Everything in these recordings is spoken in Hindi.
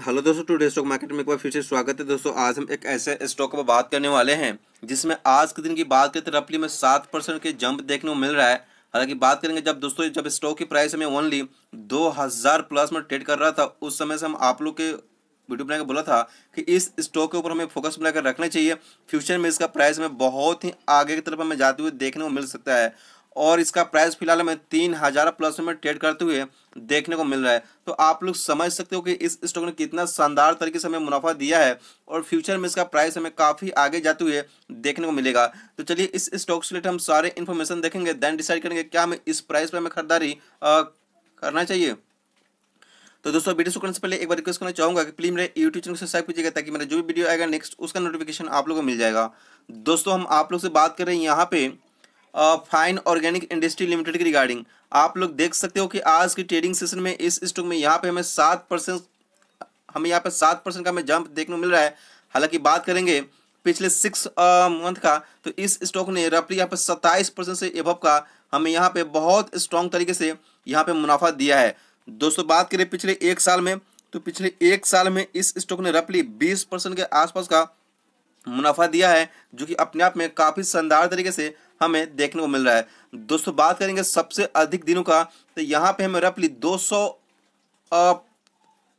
हेलो दोस्तों टुडे स्टॉक मार्केट में एक बार फिर से स्वागत है दोस्तों आज हम एक ऐसे स्टॉक पर बात करने वाले हैं जिसमें आज के दिन की बात करें तो रफली में सात परसेंट के जंप देखने को मिल रहा है हालांकि बात करेंगे जब दोस्तों जब स्टॉक की प्राइस हमें ओनली दो हज़ार प्लस में ट्रेड कर रहा था उस समय से हम आप लोग के वीडियो बनाकर बोला था कि इस स्टॉक के ऊपर हमें फोकस बनाकर रखना चाहिए फ्यूचर में इसका प्राइस हमें बहुत ही आगे की तरफ हमें जाते हुए देखने को मिल सकता है और इसका प्राइस फिलहाल हमें तीन हज़ार प्लस में ट्रेड करते हुए देखने को मिल रहा है तो आप लोग समझ सकते हो कि इस स्टॉक ने कितना शानदार तरीके से हमें मुनाफा दिया है और फ्यूचर में इसका प्राइस हमें काफ़ी आगे जाते हुए देखने को मिलेगा तो चलिए इस स्टॉक से हम सारे इन्फॉर्मेशन देखेंगे देन डिसाइड करेंगे क्या हमें इस प्राइस पर हमें खरीदारी करना चाहिए तो दोस्तों वीडियो शुरू करने से पहले एक बार रिक्वेस्ट करना चाहूँगा कि प्लीज मेरे यूट्यूब चैनल सब्सक्राइब कीजिएगा ताकि मेरा जो भी वीडियो आएगा नेक्स्ट उसका नोटिफिकेशन आप लोग को मिल जाएगा दोस्तों हम आप लोग से बात कर रहे हैं यहाँ पे फाइन ऑर्गेनिक इंडस्ट्री लिमिटेड की रिगार्डिंग आप लोग देख सकते हो कि आज की ट्रेडिंग सेशन में इस स्टॉक में यहाँ पे हमें सात परसेंट हमें यहाँ पे सात परसेंट का हमें जंप देखने को मिल रहा है हालांकि बात करेंगे पिछले सिक्स मंथ का तो इस स्टॉक ने रफली यहाँ पे सत्ताईस परसेंट से एभव का हमें यहाँ पे बहुत स्ट्रॉन्ग तरीके से यहाँ पे मुनाफा दिया है दोस्तों बात करें पिछले एक साल में तो पिछले एक साल में इस स्टॉक ने रफली बीस परसेंट के आसपास का मुनाफा दिया है जो कि अपने आप में काफ़ी शानदार तरीके से हमें देखने को मिल रहा है दोस्तों बात करेंगे सबसे अधिक दिनों का तो यहाँ पे हमें रफली दो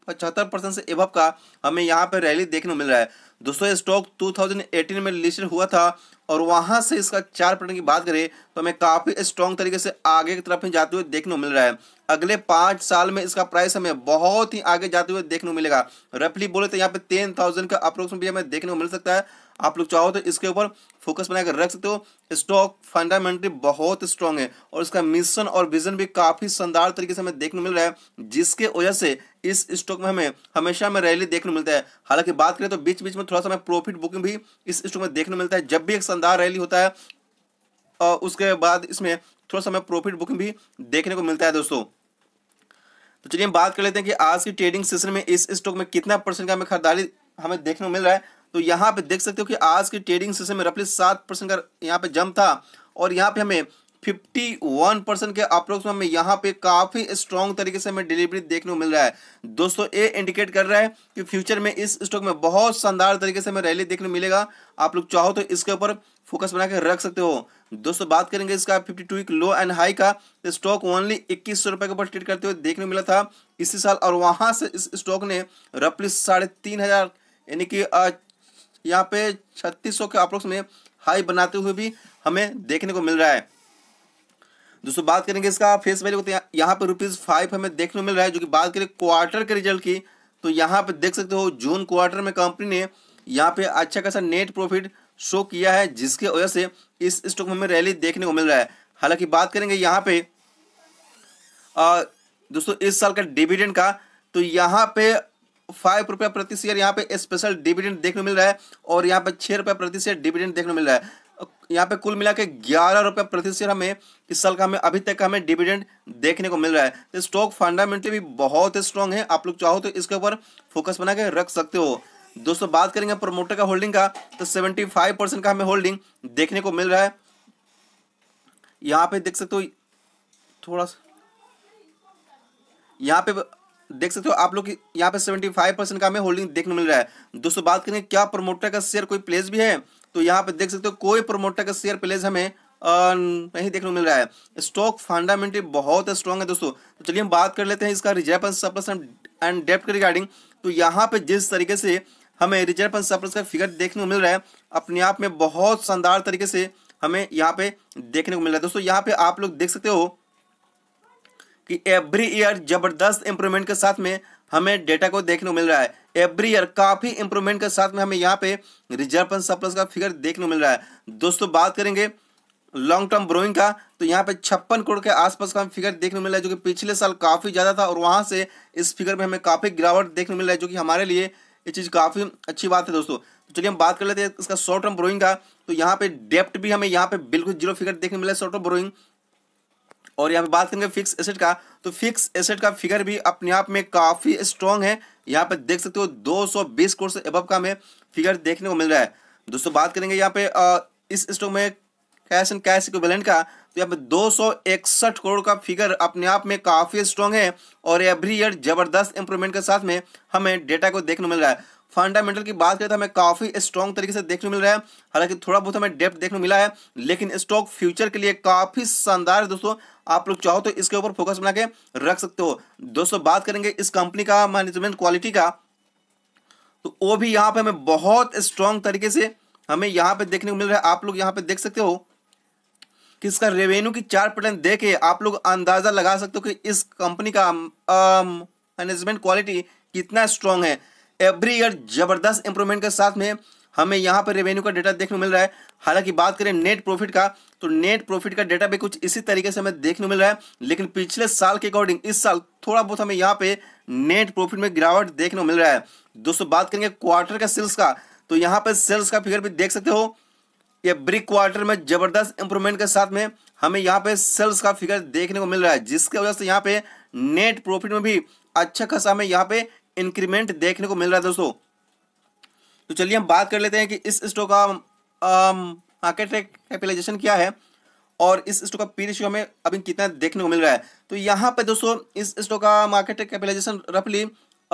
पचहत्तर परसेंट से एवब का हमें यहाँ पे रैली देखने को मिल रहा है दोस्तों ये स्टॉक 2018 में लिस्टेड हुआ था और वहाँ से इसका चार परसेंट की बात करें तो हमें काफ़ी स्ट्रॉन्ग तरीके से आगे की तरफ ही जाते हुए देखने को मिल रहा है अगले पाँच साल में इसका प्राइस हमें बहुत ही आगे जाते हुए देखने को मिलेगा रफली बोले तो यहाँ पे टेन थाउजेंड का अप्रोक्सीमेट हमें देखने को मिल सकता है आप लोग चाहो तो इसके ऊपर फोकस बनाकर रख सकते हो स्टॉक फंडामेंटली बहुत स्ट्रांग है और इसका मिशन और विजन भी काफ़ी शानदार तरीके से हमें देखने मिल रहा है जिसके वजह से इस स्टॉक में हमें हमेशा हमें रैली देखने को मिलता है हालांकि बात करें तो बीच बीच में थोड़ा सा हमें प्रॉफिट बुकिंग भी इस स्टॉक में देखने को मिलता है जब भी एक शानदार रैली होता है और उसके बाद इसमें थोड़ा सा हमें प्रॉफिट बुकिंग भी देखने को मिलता है दोस्तों तो चलिए हम बात कर लेते हैं कि आज की ट्रेडिंग सेशन में इस स्टॉक में कितना परसेंट का हमें खरीदारी हमें देखने को मिल रहा है तो यहाँ पे देख सकते हो कि आज के ट्रेडिंग सेशन में रफली सात परसेंट का यहाँ पे जम था और यहाँ पे हमें फिफ्टी वन परसेंट के अप्रोक्स में यहाँ पे काफ़ी स्ट्रॉन्ग तरीके से हमें डिलीवरी देखने को मिल रहा है दोस्तों ये इंडिकेट कर रहा है कि फ्यूचर में इस स्टॉक में बहुत शानदार तरीके से हमें रैली देखने को मिलेगा आप लोग चाहो तो इसके ऊपर फोकस बना के रख सकते हो दोस्तों बात करेंगे इसका 52 two week low and high का स्टॉक तो ओनली इक्कीस सौ रुपए के ऊपर ट्रेड करते हुए देखने को मिला था इसी साल और वहां से इस स्टॉक ने रफली साढ़े तीन हज़ार यानी कि यहाँ पे 3600 के अप्रोक्स में हाई बनाते हुए भी हमें देखने को मिल रहा है दोस्तों बात करेंगे इसका फेस वैल्यू तो यहाँ पे रुपीज़ फाइव हमें देखने को मिल रहा है जो कि बात करें क्वार्टर के रिजल्ट की तो यहाँ पे देख सकते हो जून क्वार्टर में कंपनी ने यहाँ पे अच्छा खासा नेट प्रॉफिट शो किया है जिसके वजह से इस स्टॉक में हमें रैली देखने को मिल रहा है हालांकि बात करेंगे यहाँ पे दोस्तों इस साल का डिविडेंड का तो यहाँ पे फाइव रुपया प्रति शेयर यहाँ पे स्पेशल डिविडेंड देखने को मिल रहा है और यहाँ पे छः रुपया प्रति शेयर डिविडेंड देखने को मिल रहा है यहाँ पे कुल मिला के ग्यारह रुपया प्रति शेयर हमें इस साल का हमें अभी तक का हमें डिविडेंड देखने को मिल रहा है तो स्टॉक फंडामेंटली भी बहुत स्ट्रांग है आप लोग चाहो तो इसके ऊपर फोकस बना के रख सकते हो दोस्तों बात करेंगे प्रोमोटर का होल्डिंग का तो सेवेंटी फाइव परसेंट का हमें होल्डिंग देखने को मिल रहा है यहाँ पे देख सकते हो थोड़ा सा यहाँ पे देख सकते हो आप लोग यहाँ पे 75 परसेंट का हमें होल्डिंग देखने मिल रहा है दोस्तों बात करेंगे क्या प्रमोटर का शेयर कोई प्लेस भी है तो यहाँ पे देख सकते हो कोई प्रमोटर का शेयर प्लेस हमें नहीं देखने को मिल रहा है स्टॉक फंडामेंटली बहुत स्ट्रॉन्ग है दोस्तों तो चलिए हम बात कर लेते हैं इसका रिजर्व एंड सरप्लस एंड डेप्ट के रिगार्डिंग तो यहाँ पे जिस तरीके से हमें रिजर्व एंड सरप्लस का फिगर देखने को मिल रहा है अपने आप में बहुत शानदार तरीके से हमें यहाँ पे देखने को मिल रहा है दोस्तों यहाँ पे आप लोग देख सकते हो कि एवरी ईयर जबरदस्त इंप्रूवमेंट के साथ में हमें डेटा को देखने को मिल रहा है एवरी ईयर काफ़ी इंप्रूवमेंट के साथ में हमें यहाँ पे रिजर्व फंड सरप्लस का फिगर देखने को मिल रहा है दोस्तों बात करेंगे लॉन्ग टर्म ब्रोइंग का तो यहाँ पे छप्पन करोड़ के आसपास का फिगर देखने मिल रहा है जो कि पिछले साल काफ़ी ज़्यादा था और वहां से इस फिगर में हमें काफ़ी गिरावट देखने मिल रहा है जो कि हमारे लिए ये चीज़ काफ़ी अच्छी बात है दोस्तों तो चलिए हम बात कर लेते हैं इसका शॉर्ट टर्म ब्रोइंग का तो यहाँ पे डेप्ट भी हमें यहाँ पे बिल्कुल जीरो फिगर देखने मिला है शॉर्ट टर्म ब्रोइंग और यहाँ पे बात करेंगे फिक्स एसेट का तो फिक्स एसेट का फिगर भी अपने आप में काफ़ी स्ट्रॉन्ग है यहाँ पे देख सकते हो 220 करोड़ से अब का हमें फिगर देखने को मिल रहा है दोस्तों बात करेंगे यहाँ पे इस स्टॉक में कैश एंड कैश इक्विवेलेंट का तो यहाँ पे दो करोड़ का फिगर अपने आप में काफ़ी स्ट्रॉन्ग है और एवरी ईयर जबरदस्त इंप्रूवमेंट के साथ में हमें डेटा को देखने को मिल रहा है फंडामेंटल की बात करें तो हमें काफ़ी स्ट्रॉन्ग तरीके से देखने मिल रहा है हालांकि थोड़ा बहुत हमें डेप्थ देखने मिला है लेकिन स्टॉक फ्यूचर के लिए काफ़ी शानदार है दोस्तों आप लोग चाहो तो इसके ऊपर फोकस बना के रख सकते हो दोस्तों बात करेंगे इस कंपनी का मैनेजमेंट क्वालिटी का तो वो भी यहाँ पे हमें बहुत स्ट्रॉन्ग तरीके से हमें यहाँ पे देखने को मिल रहा है आप लोग यहाँ पे देख सकते हो कि इसका रेवेन्यू की चार पैटर्न देखे के आप लोग अंदाजा लगा सकते हो कि इस कंपनी का मैनेजमेंट क्वालिटी कितना स्ट्रांग है एवरी ईयर जबरदस्त इंप्रूवमेंट के साथ में हमें यहाँ पर रेवेन्यू का डेटा देखने को मिल रहा है हालांकि बात करें नेट प्रॉफिट का तो नेट प्रॉफिट का डेटा भी कुछ इसी तरीके से हमें देखने को मिल रहा है लेकिन पिछले साल के अकॉर्डिंग इस साल थोड़ा बहुत हमें यहाँ पे नेट प्रॉफिट में गिरावट देखने को मिल रहा है दोस्तों बात करेंगे क्वार्टर का सेल्स का तो यहाँ पर सेल्स का फिगर भी देख सकते हो ये ब्रिक क्वार्टर में जबरदस्त इंप्रूवमेंट के साथ में हमें यहाँ पे सेल्स का फिगर देखने को मिल रहा है जिसकी वजह से यहाँ पे नेट प्रॉफिट में भी अच्छा खासा हमें यहाँ पे इंक्रीमेंट देखने को मिल रहा है दोस्तों तो चलिए हम बात कर लेते हैं कि इस स्टॉक का मार्केट um, कैपिटलाइजेशन क्या है और इस स्टॉक का पी रेशियो हमें अभी कितना देखने को मिल रहा है तो यहाँ पे दोस्तों इस स्टॉक का मार्केट कैपिटलाइजेशन रफली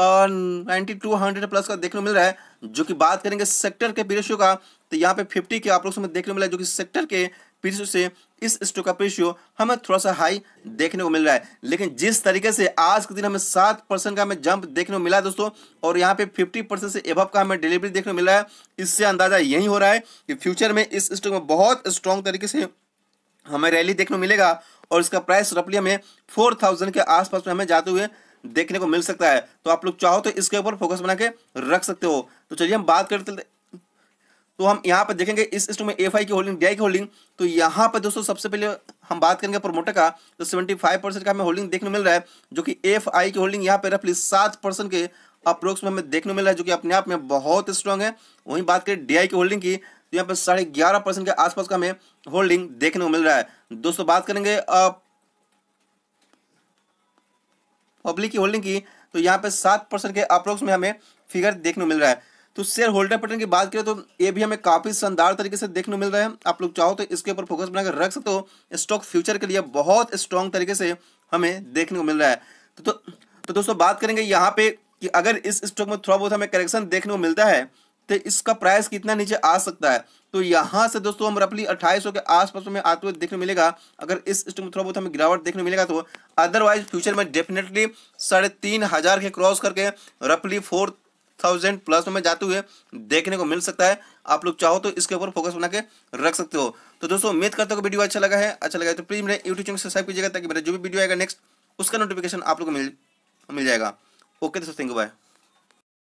नाइन्टी टू हंड्रेड प्लस का देखने को मिल रहा है जो कि बात करेंगे सेक्टर के पी रेशियो का तो यहाँ पे फिफ्टी के आप लोग देखने को मिला है जो कि सेक्टर के पीटीसी से इस स्टॉक का रेशियो हमें थोड़ा सा हाई देखने को मिल रहा है लेकिन जिस तरीके से आज के दिन हमें सात परसेंट का हमें जंप देखने को मिला है दोस्तों और यहाँ पे फिफ्टी परसेंट से एबव का हमें डिलीवरी देखने को मिल रहा है इससे अंदाजा यही हो रहा है कि फ्यूचर में इस स्टॉक में बहुत स्ट्रॉन्ग तरीके से हमें रैली देखने को मिलेगा और इसका प्राइस रफली हमें फोर थाउजेंड के आसपास में हमें जाते हुए देखने को मिल सकता है तो आप लोग चाहो तो इसके ऊपर फोकस बना के रख सकते हो तो चलिए हम बात करते तो हम यहाँ पर देखेंगे इस स्टॉक में एफ की होल्डिंग डी की होल्डिंग तो यहाँ पर दोस्तों सबसे पहले हम बात करेंगे प्रोमोटर का तो 75 परसेंट का हमें होल्डिंग देखने मिल रहा है जो कि एफ की होल्डिंग यहाँ पर रफली सात परसेंट के अप्रोक्स में हमें देखने मिल रहा है जो कि अपने आप में बहुत स्ट्रांग है वहीं बात करें डी की होल्डिंग की तो यहाँ पर साढ़े ग्यारह परसेंट के आसपास का हमें होल्डिंग देखने को मिल रहा है दोस्तों बात करेंगे पब्लिक की होल्डिंग की तो यहाँ पे सात परसेंट के अप्रोक्स में हमें फिगर देखने को मिल रहा है तो शेयर होल्डर पैटर्न की बात करें तो ये भी हमें काफ़ी शानदार तरीके से देखने मिल रहा है आप लोग चाहो तो इसके ऊपर फोकस बनाकर रख सकते हो स्टॉक फ्यूचर के लिए बहुत स्ट्रॉन्ग तरीके से हमें देखने को मिल रहा है तो तो, तो दोस्तों बात करेंगे यहाँ पे कि अगर इस स्टॉक में थोड़ा बहुत हमें करेक्शन देखने को मिलता है तो इसका प्राइस कितना नीचे आ सकता है तो यहाँ से दोस्तों हम रफली अट्ठाईस के आसपास में आते हुए देखने मिलेगा अगर इस स्टॉक में थोड़ा बहुत हमें गिरावट देखने मिलेगा तो अदरवाइज फ्यूचर में डेफिनेटली साढ़े तीन हज़ार के क्रॉस करके रफली फोर थाउजेंड प्लस में जाते हुए देखने को मिल सकता है आप लोग चाहो तो इसके ऊपर फोकस बना के रख सकते हो तो दोस्तों उम्मीद करते हो वीडियो अच्छा लगा है अच्छा लगा है तो प्लीज़ मेरे यूट्यूब चैनल सब्सक्राइब कीजिएगा ताकि मेरा जो भी वीडियो आएगा नेक्स्ट उसका नोटिफिकेशन आप लोग को मिल मिल जाएगा ओके दोस्तों थैंक यू बाय